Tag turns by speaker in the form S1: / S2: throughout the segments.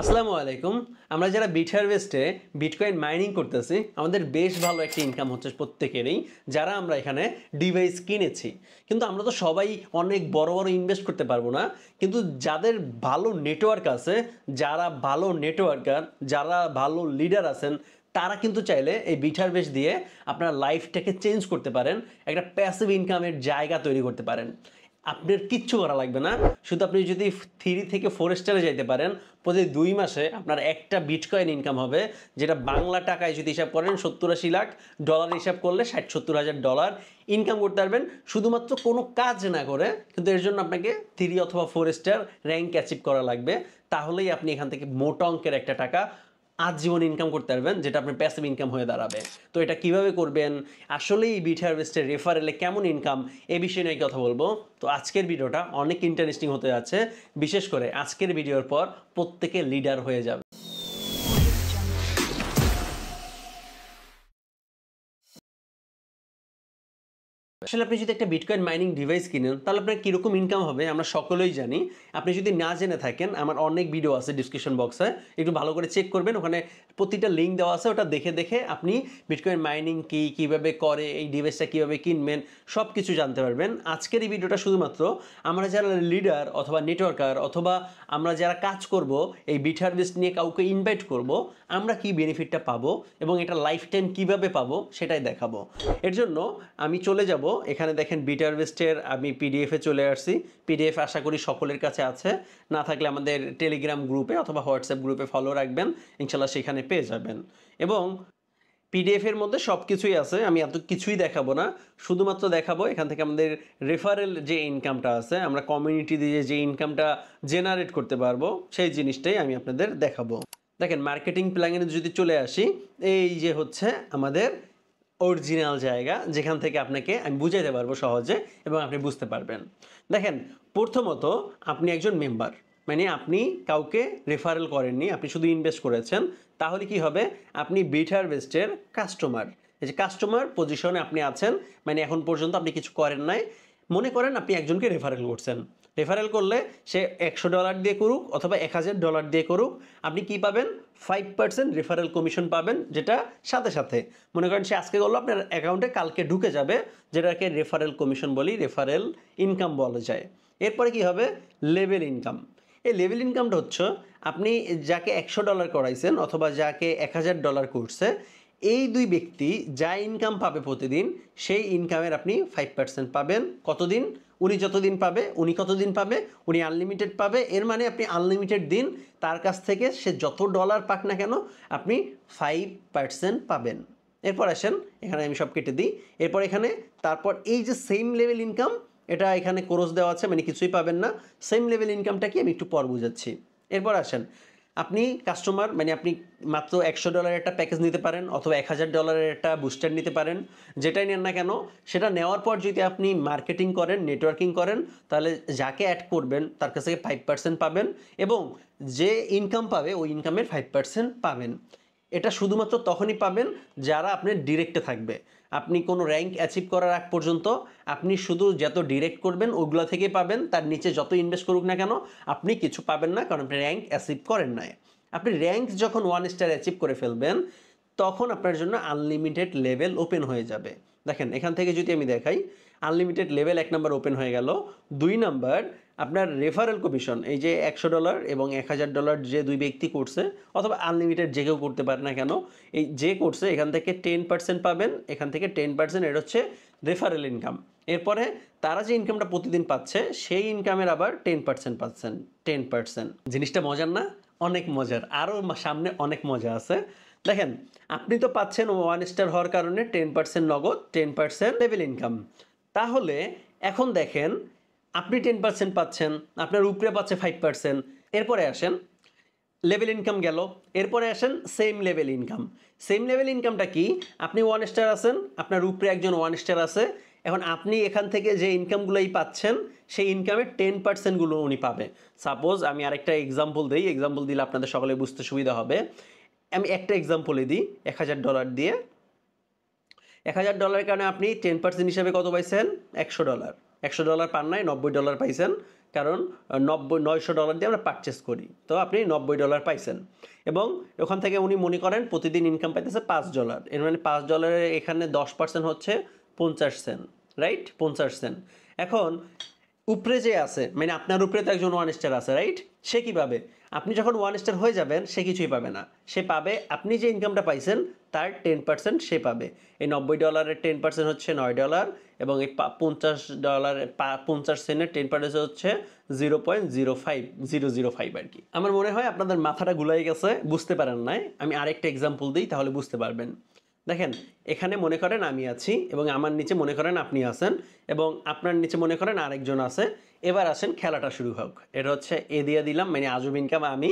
S1: আসসালামু আলাইকুম আমরা যারা বিট হারভেস্টে বিটকয়েন মাইনিং করতেছি আমাদের বেশ ভালো একটা ইনকাম হচ্ছে প্রত্যেকেরই যারা আমরা এখানে ডিভাইস কিনেছি কিন্তু আমরা তো সবাই অনেক বড় বড় ইনভেস্ট করতে পারবো না কিন্তু যাদের ভালো নেটওয়ার্ক আছে যারা ভালো নেটওয়ার্কার যারা ভালো লিডার আছেন তারা কিন্তু চাইলে এই বিট হারভেস্ট দিয়ে আপনার লাইফটাকে চেঞ্জ করতে পারেন একটা প্যাসিভ ইনকামের জায়গা তৈরি করতে পারেন আপনার কিচ্ছু করা লাগবে না শুধু আপনি যদি থ্রি থেকে ফোর স্টারে যাইতে পারেন প্রতি দুই মাসে আপনার একটা বিটকয়েন ইনকাম হবে যেটা বাংলা টাকায় যদি হিসাব করেন সত্তর আশি লাখ ডলার হিসাব করলে ষাট সত্তর হাজার ডলার ইনকাম করতে পারবেন শুধুমাত্র কোনো কাজ না করে কিন্তু এর জন্য আপনাকে থ্রি অথবা ফোর স্টার র্যাঙ্ক অ্যাচিভ করা লাগবে তাহলেই আপনি এখান থেকে মোট অঙ্কের একটা টাকা আজীবন ইনকাম করতে পারবেন যেটা আপনার প্যাসিভ ইনকাম হয়ে দাঁড়াবে তো এটা কিভাবে করবেন আসলে এই বিট হারভেস্টের রেফারেলে কেমন ইনকাম এ বিষয়ে নিয়ে কথা বলবো তো আজকের ভিডিওটা অনেক ইন্টারেস্টিং হতে যাচ্ছে বিশেষ করে আজকের ভিডিওর পর প্রত্যেকে লিডার হয়ে যাবে আসলে আপনি যদি একটা বিটকয়েন মাইনিং ডিভাইস কিনেন তাহলে আপনার কীরকম ইনকাম হবে আমরা সকলেই জানি আপনি যদি না জেনে থাকেন আমার অনেক ভিডিও আছে ডিসক্রিপশন বক্সে একটু ভালো করে চেক করবেন ওখানে প্রতিটা লিঙ্ক দেওয়া আছে ওটা দেখে দেখে আপনি বিটকয়েন মাইনিং কী কীভাবে করে এই ডিভাইসটা কীভাবে কিনবেন সব কিছু জানতে পারবেন আজকের এই ভিডিওটা শুধুমাত্র আমরা যারা লিডার অথবা নেটওয়ার্কার অথবা আমরা যারা কাজ করব এই বিট হারভেস্ট নিয়ে কাউকে ইনভাইট করব আমরা কি বেনিফিটটা পাবো এবং এটা লাইফ টাইম কীভাবে পাবো সেটাই দেখাবো এর জন্য আমি চলে যাব এখানে দেখেন বিটার ওয়েস্টের আমি পিডিএফে চলে আসছি পিডিএফ আশা করি সকলের কাছে আছে না থাকলে আমাদের টেলিগ্রাম গ্রুপে অথবা হোয়াটসঅ্যাপ গ্রুপে ফলো রাখবেন ইনশাল্লাহ সেখানে পেয়ে যাবেন এবং পিডিএফের মধ্যে সব কিছুই আছে আমি এত কিছুই দেখাবো না শুধুমাত্র দেখাবো এখান থেকে আমাদের রেফারেল যে ইনকামটা আছে আমরা কমিউনিটি দিয়ে যে ইনকামটা জেনারেট করতে পারবো সেই জিনিসটাই আমি আপনাদের দেখাবো দেখেন মার্কেটিং প্ল্যানে যদি চলে আসি এই যে হচ্ছে আমাদের অরিজিনাল জায়গা যেখান থেকে আপনাকে আমি বুঝাইতে পারবো সহজে এবং আপনি বুঝতে পারবেন দেখেন প্রথমত আপনি একজন মেম্বার মানে আপনি কাউকে রেফারেল করেননি আপনি শুধু ইনভেস্ট করেছেন তাহলে কি হবে আপনি বেটার বেস্টের কাস্টমার এই যে কাস্টমার পজিশনে আপনি আছেন মানে এখন পর্যন্ত আপনি কিছু করেন নাই মনে করেন আপনি একজনকে রেফারেল করছেন রেফারেল করলে সে একশো ডলার দিয়ে করুক অথবা এক হাজার ডলার দিয়ে করুক আপনি কি পাবেন ফাইভ পার্সেন্ট রেফারেল কমিশন পাবেন যেটা সাথে সাথে মনে করেন সে আজকে করলো আপনার অ্যাকাউন্টে কালকে ঢুকে যাবে যেটাকে রেফারেল কমিশন বলি রেফারেল ইনকাম বলা যায় এরপরে কি হবে লেভেল ইনকাম এই লেভেল ইনকামটা হচ্ছে আপনি যাকে একশো ডলার করাইছেন অথবা যাকে এক হাজার ডলার করছে এই দুই ব্যক্তি যা ইনকাম পাবে প্রতিদিন সেই ইনকামের আপনি ফাইভ পার্সেন্ট পাবেন কতদিন উনি যতদিন পাবে উনি কতদিন পাবে উনি আনলিমিটেড পাবে এর মানে আপনি আনলিমিটেড দিন তার কাছ থেকে সে যত ডলার পাক না কেন আপনি ফাইভ পার্সেন্ট পাবেন এরপর আসেন এখানে আমি সব কেটে দিই এরপর এখানে তারপর এই যে সেম লেভেল ইনকাম এটা এখানে কোর্স দেওয়া আছে মানে কিছুই পাবেন না সেম লেভেল ইনকামটা কি আমি একটু পর বুঝাচ্ছি এরপর আসেন আপনি কাস্টমার মানে আপনি মাত্র একশো ডলারের একটা প্যাকেজ নিতে পারেন অথবা এক হাজার ডলারের একটা বুস্টার নিতে পারেন যেটাই নেন না কেন সেটা নেওয়ার পর যদি আপনি মার্কেটিং করেন নেটওয়ার্কিং করেন তাহলে যাকে অ্যাড করবেন তার কাছ থেকে ফাইভ পার্সেন্ট পাবেন এবং যে ইনকাম পাবে ওই ইনকামের ফাইভ পার্সেন্ট পাবেন এটা শুধুমাত্র তখনই পাবেন যারা আপনার ডিরেক্টে থাকবে আপনি কোনো র্যাঙ্ক অ্যাচিভ করার আগ পর্যন্ত আপনি শুধু যত ডিরেক্ট করবেন ওগুলো থেকে পাবেন তার নিচে যত ইনভেস্ট করুক না কেন আপনি কিছু পাবেন না কারণ আপনি র্যাঙ্ক অ্যাচিভ করেন নাই আপনি র্যাঙ্ক যখন ওয়ান স্টার অ্যাচিভ করে ফেলবেন তখন আপনার জন্য আনলিমিটেড লেভেল ওপেন হয়ে যাবে দেখেন এখান থেকে যদি আমি দেখাই আনলিমিটেড লেভেল এক নাম্বার ওপেন হয়ে গেল দুই নাম্বার আপনার রেফারেল কমিশন এই যে একশো ডলার এবং এক হাজার ডলার যে দুই ব্যক্তি করছে অথবা আনলিমিটেড যে কেউ করতে পারে না কেন এই যে করছে এখান থেকে টেন পার্সেন্ট পাবেন এখান থেকে টেন পার্সেন্ট এটা হচ্ছে রেফারেল ইনকাম এরপরে তারা যে ইনকামটা প্রতিদিন পাচ্ছে সেই ইনকামের আবার টেন পার্সেন্ট পাচ্ছেন টেন পার্সেন্ট জিনিসটা মজার না অনেক মজার আরও সামনে অনেক মজা আছে দেখেন আপনি তো পাচ্ছেন ওয়ান স্টার হওয়ার কারণে টেন পার্সেন্ট নগদ টেন পার্সেন্ট লেভেল ইনকাম তাহলে এখন দেখেন আপনি টেন পার্সেন্ট পাচ্ছেন আপনার উপরে পাচ্ছে ফাইভ পার্সেন্ট এরপরে আসেন লেভেল ইনকাম গেল এরপরে আসেন same level income same level ইনকামটা কি আপনি ওয়ান স্টার আছেন আপনার উপরে একজন ওয়ান স্টার আছে এখন আপনি এখান থেকে যে ইনকামগুলোই পাচ্ছেন সেই ইনকামের টেন পার্সেন্টগুলো উনি পাবে সাপোজ আমি আরেকটা এক্সাম্পল দিই এক্সাম্পল দিলে আপনাদের সকলে বুঝতে সুবিধা হবে আমি একটা এক্সাম্পলে দিই এক হাজার ডলার দিয়ে এক হাজার ডলারের কারণে আপনি টেন পার্সেন্ট হিসাবে কত পাইছেন একশো ডলার একশো ডলার পান নাই নব্বই ডলার পাইছেন কারণ নব্বই নয়শো ডলার দিয়ে আমরা পারচেস করি তো আপনি নব্বই ডলার পাইছেন এবং ওখান থেকে উনি মনে করেন প্রতিদিন ইনকাম পাইতেছে পাঁচ ডলার এর মানে পাঁচ ডলারের এখানে দশ পার্সেন্ট হচ্ছে পঞ্চাশ সেন্ট রাইট পঞ্চাশ সেন্ট এখন উপরে যে আছে মানে আপনার উপরে তো একজন ওয়ান স্টার আছে রাইট সে কি পাবে আপনি যখন ওয়ান স্টার হয়ে যাবেন সে কিছুই পাবে না সে পাবে আপনি যে ইনকামটা পাইছেন তার টেন পার্সেন্ট সে পাবে এই নব্বই ডলারের টেন পার্সেন্ট হচ্ছে নয় ডলার এবং এই পঞ্চাশ ডলার পঞ্চাশ সেন্টের টেন পার্সেন্ট হচ্ছে zero point zero five zero zero five আর কি আমার মনে হয় আপনাদের মাথাটা গুলাই গেছে বুঝতে পারেন নাই আমি আরেকটা এক্সাম্পল দিই তাহলে বুঝতে পারবেন দেখেন এখানে মনে করেন আমি আছি এবং আমার নিচে মনে করেন আপনি আছেন এবং আপনার নিচে মনে করেন আরেকজন আছে এবার আসেন খেলাটা শুরু হোক এটা হচ্ছে এ দিয়ে দিলাম মানে আজুবিনকা বা আমি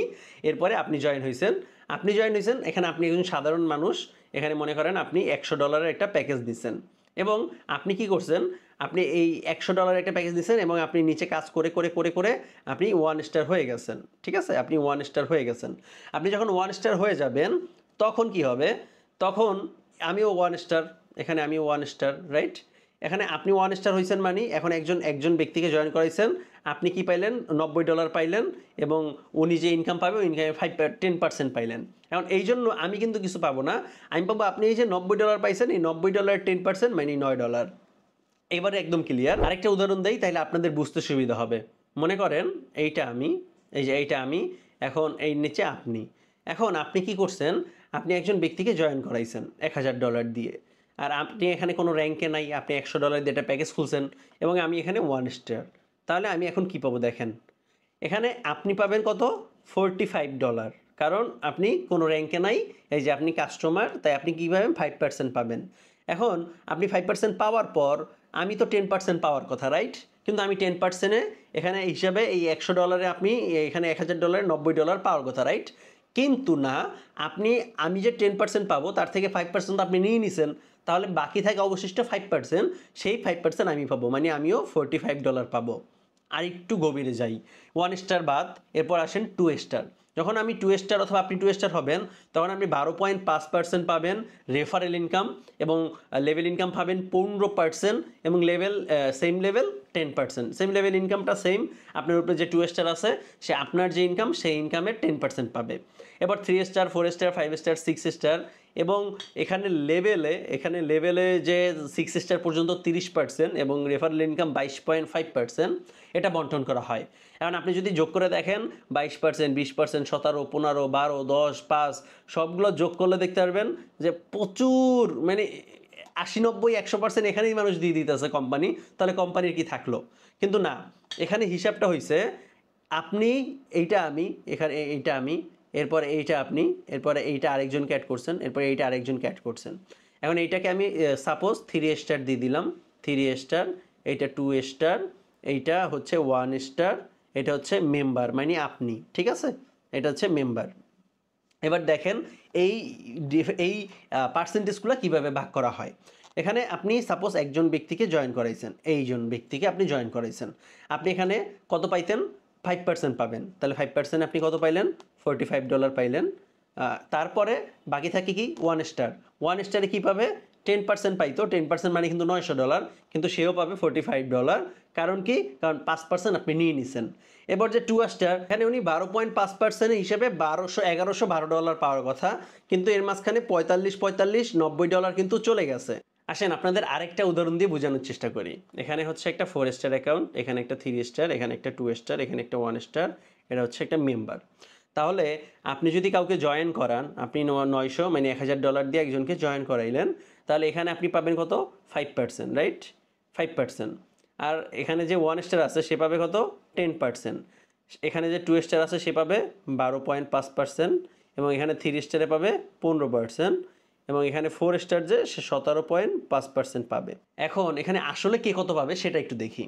S1: এরপরে আপনি জয়েন হয়েছেন আপনি জয়েন হয়েছেন এখানে আপনি একজন সাধারণ মানুষ এখানে মনে করেন আপনি একশো ডলারের একটা প্যাকেজ দিচ্ছেন এবং আপনি কি করছেন আপনি এই একশো ডলার একটা প্যাকেজ দিচ্ছেন এবং আপনি নিচে কাজ করে করে করে করে আপনি ওয়ান স্টার হয়ে গেছেন ঠিক আছে আপনি ওয়ান স্টার হয়ে গেছেন আপনি যখন ওয়ান স্টার হয়ে যাবেন তখন কি হবে তখন আমিও ওয়ান স্টার এখানে আমি ওয়ান স্টার রাইট এখানে আপনি ওয়ান স্টার হয়েছেন মানে এখন একজন একজন ব্যক্তিকে জয়েন করাইছেন আপনি কি পাইলেন নব্বই ডলার পাইলেন এবং উনি যে ইনকাম পাবে ওই ইনকামে ফাইভ টেন পার্সেন্ট পাইলেন এখন এই জন্য আমি কিন্তু কিছু পাবো না আমি পাবো আপনি এই যে নব্বই ডলার পাইছেন এই নব্বই ডলার টেন পার্সেন্ট মানে নয় ডলার এবারে একদম ক্লিয়ার আরেকটা উদাহরণ দেয় তাহলে আপনাদের বুঝতে সুবিধা হবে মনে করেন এইটা আমি এই যে এইটা আমি এখন এই নিচে আপনি এখন আপনি কি করছেন আপনি একজন ব্যক্তিকে জয়েন করাইছেন এক হাজার ডলার দিয়ে আর আপনি এখানে কোনো র্যাঙ্কে নাই আপনি একশো ডলার দিয়ে একটা প্যাকেজ খুলছেন এবং আমি এখানে ওয়ান স্টার তাহলে আমি এখন কি পাবো দেখেন এখানে আপনি পাবেন কত ফোরটি ফাইভ ডলার কারণ আপনি কোনো র্যাঙ্কে নাই এই যে আপনি কাস্টমার তাই আপনি কী পাবেন ফাইভ পার্সেন্ট পাবেন এখন আপনি ফাইভ পার্সেন্ট পাওয়ার পর আমি তো টেন পার্সেন্ট পাওয়ার কথা রাইট কিন্তু আমি টেন পার্সেন্টে এখানে হিসাবে এই একশো ডলারে আপনি এখানে এক হাজার ডলারে নব্বই ডলার পাওয়ার কথা রাইট কিন্তু না আপনি আমি যে টেন পার্সেন্ট পাবো তার থেকে ফাইভ পার্সেন্ট আপনি নিয়ে নিছেন তাহলে বাকি থাকে অবশিষ্ট ফাইভ পার্সেন্ট সেই ফাইভ পার্সেন্ট আমি পাবো মানে আমিও ফোরটি ফাইভ ডলার পাবো আর একটু গভীরে যাই ওয়ান স্টার বাদ এরপর আসেন টু স্টার যখন আমি টু স্টার অথবা আপনি টু স্টার হবেন তখন আপনি বারো পয়েন্ট পাঁচ পার্সেন্ট পাবেন রেফারেল ইনকাম এবং লেভেল ইনকাম পাবেন পনেরো পার্সেন্ট এবং level same level ten percent same level ইনকামটা সেম আপনার উপরে যে টু স্টার আছে সে আপনার যে ইনকাম সেই ইনকামের টেন পার্সেন্ট পাবে এবার three star four star five star six star এবং এখানে লেভেলে এখানে লেভেলে যে সিক্স স্টার পর্যন্ত তিরিশ পার্সেন্ট এবং রেফারেল ইনকাম বাইশ পয়েন্ট ফাইভ পার্সেন্ট এটা বন্টন করা হয় এখন আপনি যদি যোগ করে দেখেন বাইশ পার্সেন্ট বিশ পার্সেন্ট সতেরো পনেরো বারো দশ পাঁচ সবগুলো যোগ করলে দেখতে পারবেন যে প্রচুর মানে আশি নব্বই একশো পার্সেন্ট এখানেই মানুষ দিয়ে দিতেছে কোম্পানি তাহলে কোম্পানির কি থাকলো কিন্তু না এখানে হিসাবটা হয়েছে আপনি এইটা আমি এখানে এইটা আমি এরপর এইটা আপনি এরপরে এইটা আরেকজনকে অ্যাড করছেন এরপর এইটা আরেকজনকে অ্যাড করছেন এখন এইটাকে আমি সাপোজ থ্রি স্টার দিয়ে দিলাম থ্রি স্টার এইটা টু স্টার এইটা হচ্ছে ওয়ান স্টার এটা হচ্ছে মেম্বার মানে আপনি ঠিক আছে এটা হচ্ছে মেম্বার এবার দেখেন এই এই পার্সেন্টেজগুলো কিভাবে ভাগ করা হয় এখানে আপনি সাপোজ একজন ব্যক্তিকে জয়েন করাইছেন এইজন ব্যক্তিকে আপনি জয়েন করাইছেন আপনি এখানে কত পাইতেন ফাইভ পার্সেন্ট পাবেন তাহলে ফাইভ পার্সেন্ট আপনি কত পাইলেন ফোরটি ফাইভ ডলার পাইলেন তারপরে বাকি থাকে কি ওয়ান স্টার ওয়ান স্টারে কী পাবে টেন পার্সেন্ট পাইতো টেন পার্সেন্ট মানে কিন্তু নয়শো ডলার কিন্তু সেও পাবে ফোর্টি ফাইভ ডলার কারণ কি কারণ পাঁচ পার্সেন্ট আপনি নিয়ে নিছেন এবার যে টু স্টার এখানে উনি বারো পয়েন্ট পাঁচ পার্সেন্ট হিসেবে বারোশো এগারোশো বারো ডলার পাওয়ার কথা কিন্তু এর মাঝখানে পঁয়তাল্লিশ পঁয়তাল্লিশ নব্বই ডলার কিন্তু চলে গেছে আসেন আপনাদের আরেকটা উদাহরণ দিয়ে বোঝানোর চেষ্টা করি এখানে হচ্ছে একটা ফোর স্টার অ্যাকাউন্ট এখানে একটা থ্রি স্টার এখানে একটা টু স্টার এখানে একটা ওয়ান স্টার এটা হচ্ছে একটা মেম্বার তাহলে আপনি যদি কাউকে জয়েন করান আপনি নয়শো মানে এক হাজার ডলার দিয়ে একজনকে জয়েন করাইলেন তাহলে এখানে আপনি পাবেন কত five percent right five percent আর এখানে যে ওয়ান স্টার আছে সে পাবে কত টেন পার্সেন্ট এখানে যে টু স্টার আছে সে পাবে বারো পয়েন্ট পাঁচ পার্সেন্ট এবং এখানে থ্রি স্টারে পাবে পনেরো পার্সেন্ট এবং এখানে ফোর স্টার যে সে সতেরো পয়েন্ট পাঁচ পার্সেন্ট পাবে এখন এখানে আসলে কে কত পাবে সেটা একটু দেখি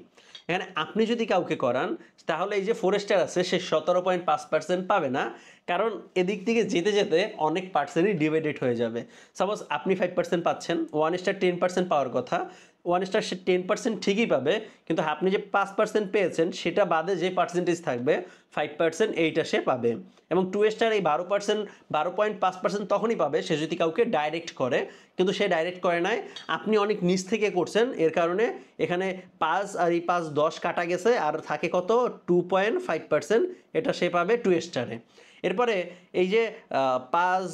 S1: এখানে আপনি যদি কাউকে করান তাহলে এই যে ফোর স্টার আছে সে সতেরো পয়েন্ট পাঁচ পার্সেন্ট পাবে না কারণ এদিক থেকে যেতে যেতে অনেক পার্সেন্টই ডিভাইডেড হয়ে যাবে সাপোজ আপনি ফাইভ পার্সেন্ট পাচ্ছেন ওয়ান স্টার টেন পার্সেন্ট পাওয়ার কথা ওয়ান স্টার সে টেন পার্সেন্ট ঠিকই পাবে কিন্তু আপনি যে পাঁচ পার্সেন্ট পেয়েছেন সেটা বাদে যে পার্সেন্টেজ থাকবে ফাইভ পার্সেন্ট এইটা সে পাবে এবং টু স্টার এই বারো পার্সেন্ট বারো পয়েন্ট পাঁচ পার্সেন্ট তখনই পাবে সে যদি কাউকে ডাইরেক্ট করে কিন্তু সে ডাইরেক্ট করে নাই আপনি অনেক নিচ থেকে করছেন এর কারণে এখানে পাঁচ আর এই পাঁচ দশ কাটা গেছে আর থাকে কত টু পয়েন্ট ফাইভ পার্সেন্ট এটা সে পাবে টু স্টারে এরপরে এই যে পাঁচ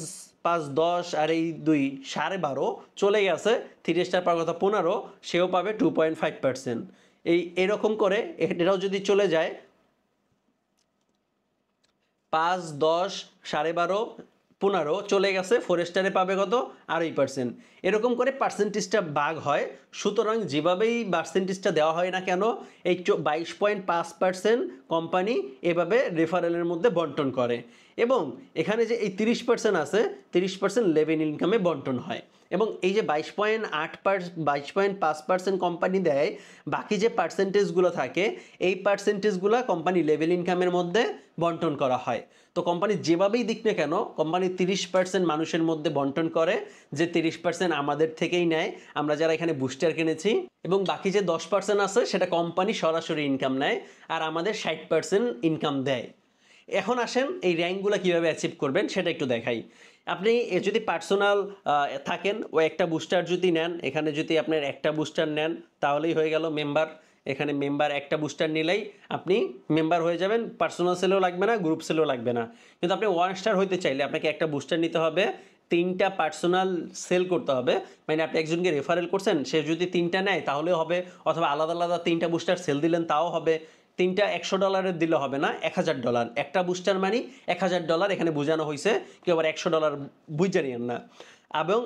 S1: পাঁচ দশ আর এই দুই সাড়ে বারো চলে গেছে থ্রি স্টার পাওয়ার কথা পনেরো সেও পাবে টু পয়েন্ট ফাইভ পার্সেন্ট এই এরকম করে এটাও যদি চলে যায় পাঁচ দশ সাড়ে বারো পনেরো চলে গেছে ফোর স্টারে পাবে কত আড়াই পার্সেন্ট এরকম করে পার্সেন্টেজটা বাঘ হয় সুতরাং যেভাবেই পার্সেন্টেজটা দেওয়া হয় না কেন এই বাইশ পয়েন্ট পাঁচ পার্সেন্ট কোম্পানি এভাবে রেফারেলের মধ্যে বন্টন করে এবং এখানে যে এই তিরিশ পার্সেন্ট আছে তিরিশ পার্সেন্ট লেভেন ইনকামে বন্টন হয় এবং এই যে বাইশ পয়েন্ট আট বাইশ পয়েন্ট পাঁচ পার্সেন্ট কোম্পানি দেয় বাকি যে পার্সেন্টেজগুলো থাকে এই পার্সেন্টেজগুলো কোম্পানি লেভেল ইনকামের মধ্যে বন্টন করা হয় তো কোম্পানি যেভাবেই দিক না কেন কোম্পানি তিরিশ পার্সেন্ট মানুষের মধ্যে বন্টন করে যে তিরিশ পার্সেন্ট আমাদের থেকেই নেয় আমরা যারা এখানে বুস্টার কিনেছি এবং বাকি যে দশ পার্সেন্ট আছে সেটা কোম্পানি সরাসরি ইনকাম নেয় আর আমাদের ষাট পার্সেন্ট ইনকাম দেয় এখন আসেন এই র্যাঙ্কগুলো কীভাবে অ্যাচিভ করবেন সেটা একটু দেখাই আপনি যদি পার্সোনাল থাকেন ও একটা বুস্টার যদি নেন এখানে যদি আপনার একটা বুস্টার নেন তাহলেই হয়ে গেল মেম্বার এখানে মেম্বার একটা বুস্টার নিলেই আপনি মেম্বার হয়ে যাবেন পার্সোনাল সেলেও লাগবে না গ্রুপ সেলেও লাগবে না কিন্তু আপনি ওয়ান স্টার হইতে চাইলে আপনাকে একটা বুস্টার নিতে হবে তিনটা পার্সোনাল সেল করতে হবে মানে আপনি একজনকে রেফারেল করছেন সে যদি তিনটা নেয় তাহলেও হবে অথবা আলাদা আলাদা তিনটা বুস্টার সেল দিলেন তাও হবে তিনটা একশো ডলারের দিলে হবে না এক হাজার ডলার একটা বুস্টার মানি এক হাজার ডলার এখানে বোঝানো হয়েছে কেউ আবার একশো ডলার বুঝে নিয়েন না এবং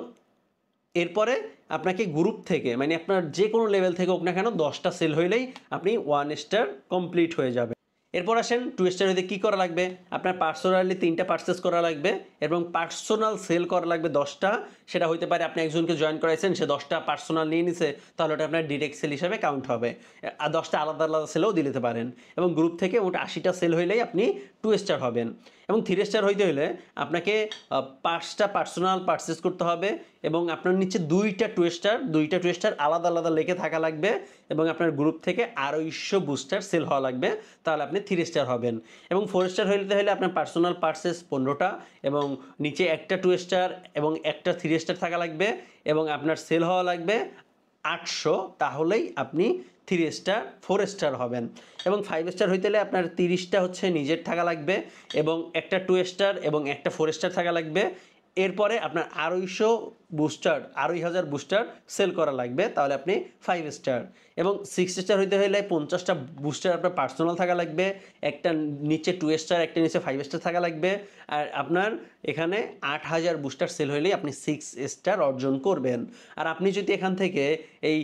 S1: এরপরে আপনাকে গ্রুপ থেকে মানে আপনার যে কোনো লেভেল থেকে হোক না কেন দশটা সেল হইলেই আপনি ওয়ান স্টার কমপ্লিট হয়ে যাবে এরপর আসেন টু স্টার হইতে কী করা লাগবে আপনার পার্সোনালি তিনটা পার্সেস করা লাগবে এবং পার্সোনাল সেল করা লাগবে দশটা সেটা হইতে পারে আপনি একজনকে জয়েন করাইছেন সে দশটা পার্সোনাল নিয়ে নিছে তাহলে ওটা আপনার ডিরেক্ট সেল হিসাবে কাউন্ট হবে আর দশটা আলাদা আলাদা সেলও দিতে পারেন এবং গ্রুপ থেকে ওটা আশিটা সেল হইলেই আপনি টু স্টার হবেন এবং থ্রি স্টার হইতে হলে আপনাকে পাঁচটা পার্সোনাল পার্সেস করতে হবে এবং আপনার নিচে দুইটা টু স্টার দুইটা টু স্টার আলাদা আলাদা লেখে থাকা লাগবে এবং আপনার গ্রুপ থেকে আড়াইশো বুস্টার সেল হওয়া লাগবে তাহলে আপনি থ্রি স্টার হবেন এবং ফোর স্টার হইতে হলে আপনার পার্সোনাল পার্সেস পনেরোটা এবং নিচে একটা টু স্টার এবং একটা থ্রি স্টার থাকা লাগবে এবং আপনার সেল হওয়া লাগবে আটশো তাহলেই আপনি থ্রি স্টার ফোর স্টার হবেন এবং ফাইভ স্টার হইতে হলে আপনার তিরিশটা হচ্ছে নিজের থাকা লাগবে এবং একটা টু স্টার এবং একটা ফোর স্টার থাকা লাগবে এরপরে আপনার আড়াইশো বুস্টার আড়াই হাজার বুস্টার সেল করা লাগবে তাহলে আপনি ফাইভ স্টার এবং সিক্স স্টার হইতে হলে পঞ্চাশটা বুস্টার আপনার পার্সোনাল থাকা লাগবে একটা নিচে টু স্টার একটা নিচে ফাইভ স্টার থাকা লাগবে আর আপনার এখানে আট হাজার বুস্টার সেল হইলেই আপনি সিক্স স্টার অর্জন করবেন আর আপনি যদি এখান থেকে এই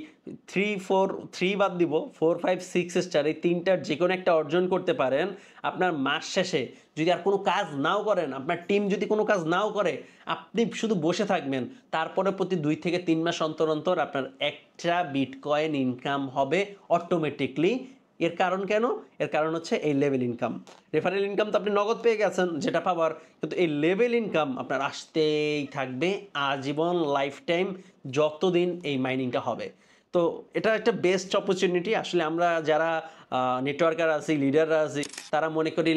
S1: থ্রি ফোর থ্রি বাদ দিব ফোর ফাইভ সিক্স স্টার এই তিনটার যে কোনো একটা অর্জন করতে পারেন আপনার মাস শেষে যদি আর কোনো কাজ নাও করেন আপনার টিম যদি কোনো কাজ নাও করে আপনি শুধু বসে থাকবেন তারপরে প্রতি দুই থেকে তিন মাস অন্তর অন্তর আপনার একটা বিটকয়েন ইনকাম হবে অটোমেটিকলি এর কারণ কেন এর কারণ হচ্ছে এই লেভেল ইনকাম রেফারেল ইনকাম তো আপনি নগদ পেয়ে গেছেন যেটা পাওয়ার কিন্তু এই লেভেল ইনকাম আপনার আসতেই থাকবে আজীবন লাইফ টাইম যতদিন এই মাইনিংটা হবে তো এটা একটা বেস্ট অপরচুনিটি আসলে আমরা যারা নেটওয়ার্কার আছে লিডাররা আছি তারা মনে করি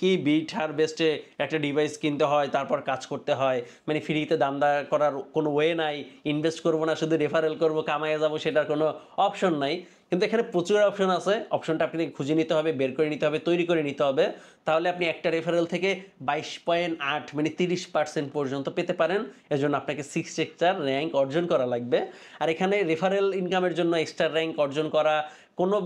S1: কি বিট হারভেস্টে একটা ডিভাইস কিনতে হয় তারপর কাজ করতে হয় মানে ফ্রিতে দামদা করার কোনো ওয়ে নাই ইনভেস্ট করবো না শুধু রেফারেল করবো কামাই যাব সেটার কোনো অপশন নাই কিন্তু এখানে প্রচুর অপশন আছে অপশনটা আপনি খুঁজে নিতে হবে বের করে নিতে হবে তৈরি করে নিতে হবে তাহলে আপনি একটা রেফারেল থেকে বাইশ পয়েন্ট আট মানে তিরিশ পার্সেন্ট পর্যন্ত পেতে পারেন এজন্য আপনাকে সিক্স সেক্টর র্যাঙ্ক অর্জন করা লাগবে আর এখানে রেফারেল ইনকামের জন্য এক্সট্রা র্যাঙ্ক অর্জন করা কোনো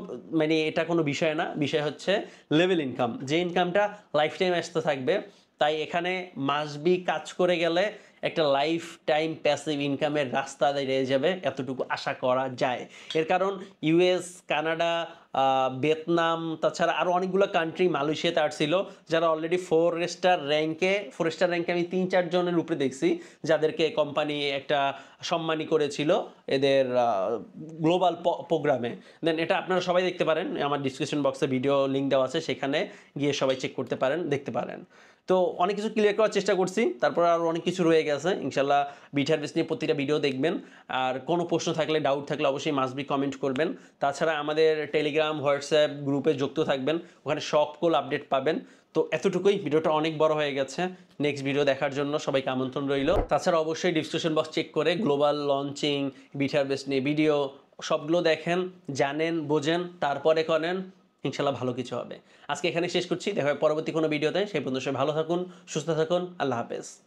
S1: মানে এটা কোনো বিষয় না বিষয় হচ্ছে লেভেল ইনকাম যে ইনকামটা লাইফ টাইম আসতে থাকবে তাই এখানে মাসবি কাজ করে গেলে একটা লাইফ টাইম প্যাসিভ ইনকামের রাস্তা দাঁড়িয়ে যাবে এতটুকু আশা করা যায় এর কারণ ইউএস কানাডা ভিয়েতনাম তাছাড়া আরও অনেকগুলো কান্ট্রি মালয়েশিয়াতে আসছিল যারা অলরেডি ফোর স্টার র্যাঙ্কে ফোর স্টার র্যাঙ্কে আমি তিন চারজনের উপরে দেখছি যাদেরকে কোম্পানি একটা সম্মানী করেছিল এদের গ্লোবাল প্রোগ্রামে দেন এটা আপনারা সবাই দেখতে পারেন আমার ডিসক্রিপশন বক্সে ভিডিও লিঙ্ক দেওয়া আছে সেখানে গিয়ে সবাই চেক করতে পারেন দেখতে পারেন তো অনেক কিছু ক্লিয়ার করার চেষ্টা করছি তারপর আরও অনেক কিছু রয়ে গেছে আছে ইনশাল্লাহ বিট হারভেস্ট নিয়ে প্রতিটা ভিডিও দেখবেন আর কোনো প্রশ্ন থাকলে ডাউট থাকলে অবশ্যই মাস্ট বি কমেন্ট করবেন তাছাড়া আমাদের টেলিগ্রাম হোয়াটসঅ্যাপ গ্রুপে যুক্ত থাকবেন ওখানে সকল আপডেট পাবেন তো এতটুকুই ভিডিওটা অনেক বড় হয়ে গেছে নেক্সট ভিডিও দেখার জন্য সবাইকে আমন্ত্রণ রইল তাছাড়া অবশ্যই ডিসক্রিপশন বক্স চেক করে গ্লোবাল লঞ্চিং বিট হারভেস্ট নিয়ে ভিডিও সবগুলো দেখেন জানেন বোঝেন তারপরে করেন ইনশাল্লাহ ভালো কিছু হবে আজকে এখানে শেষ করছি দেখা হবে পরবর্তী কোনো ভিডিওতে সেই পর্যন্ত সবাই ভালো থাকুন সুস্থ থাকুন আল্লাহ হাফেজ